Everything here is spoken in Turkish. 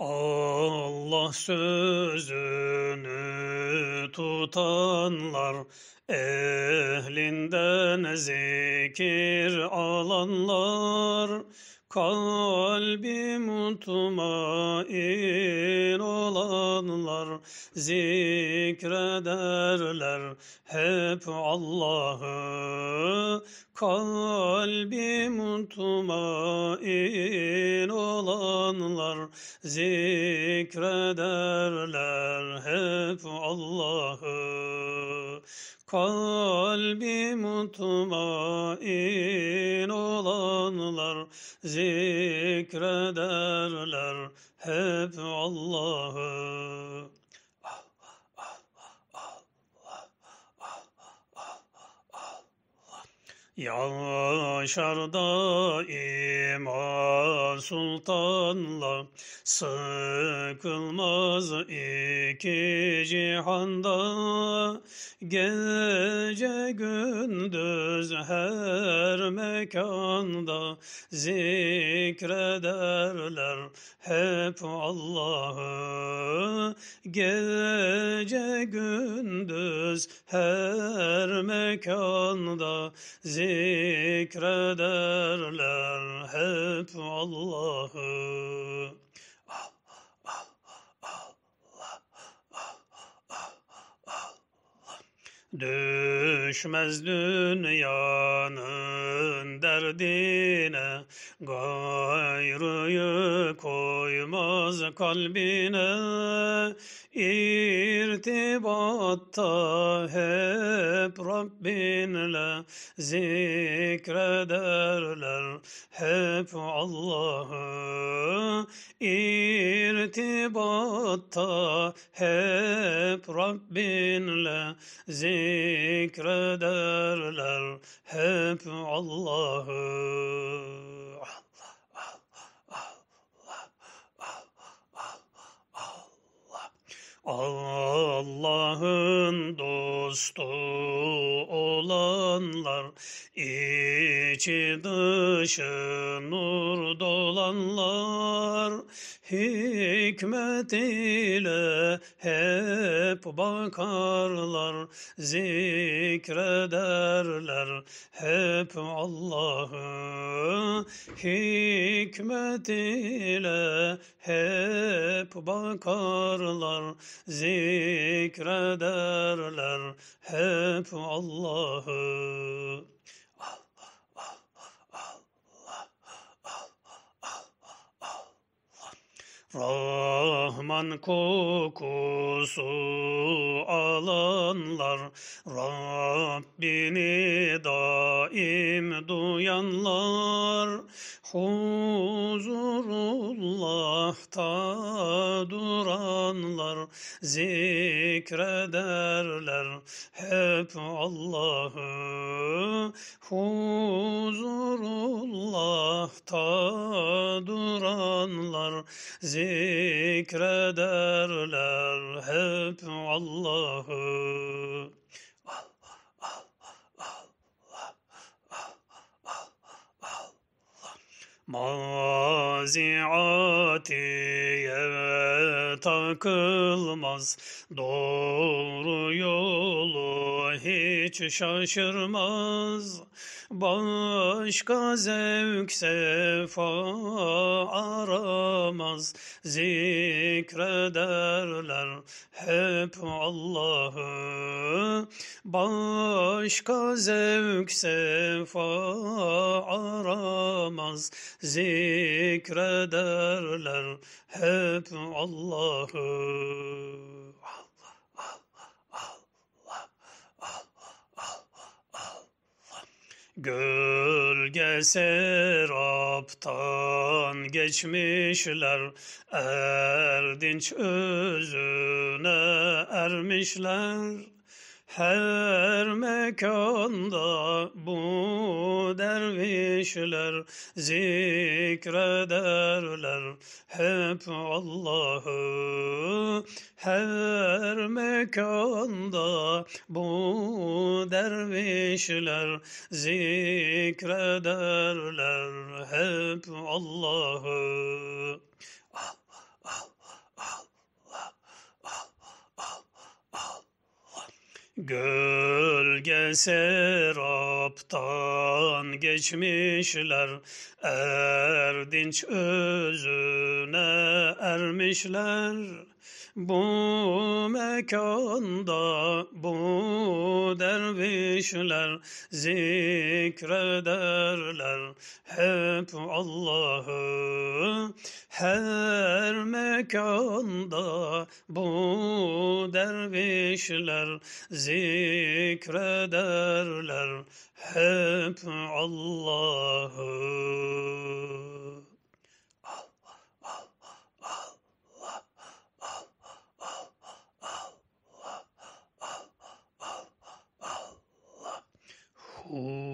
Allah sözünü tutanlar, ehlinden zikir alanlar, Kalbim tumain olanlar zikrederler hep Allah'ı. Kalbim tumain olanlar zikrederler hep Allah'ı. Kalbi mutmain olanlar zikrederler hep Allah'ı. Yaşar daima sultanla Sıkılmaz iki cihanda Gece gündüz her mekanda zikrederler hep Allah'ı. Gece gündüz her mekanda zikrederler hep Allah'ı. düşmez dünyanın Aşkın derdine gayrıyı koymaz kalbine İrtibatta hep Rabbinle zikrederler hep Allah'ı İrtibatta hep Rabbinle zikrederler hep Allah Allah'ı Allah'ın dostu olanlar İçi dışı nur dolanlar hikmet ile hep bakarlar zikrederler hep Allah'ı hikmet ile hep bakarlar zikrederler hep Allah'ı Rahman kokusu alanlar Rabbini daim duyanlar Huzurullah'ta duranlar zikrederler hep Allah'ı Huzurullah'ta duranlar zikrederler hep Allah'ı Maziati yere takılmaz, doğru yolu hiç şaşırmaz. Başka zevk sefa aramaz, zikrederler hep Allah'ı. Başka zevk sefa aramaz, zikrederler hep Allah'ı. Allah, Allah, Gölge seraptan geçmişler, erdinç özüne ermişler. Her mekanda bu dervişler zikrederler hep Allah'ı. Her mekanda bu dervişler zikrederler hep Allah'ı. Gölge seraptan geçmişler erdinç özü vermişler bu mekanda bu dervişler zikrederler hep Allah'ı her mekanda bu dervişler zikrederler hep Allah'ı Oh.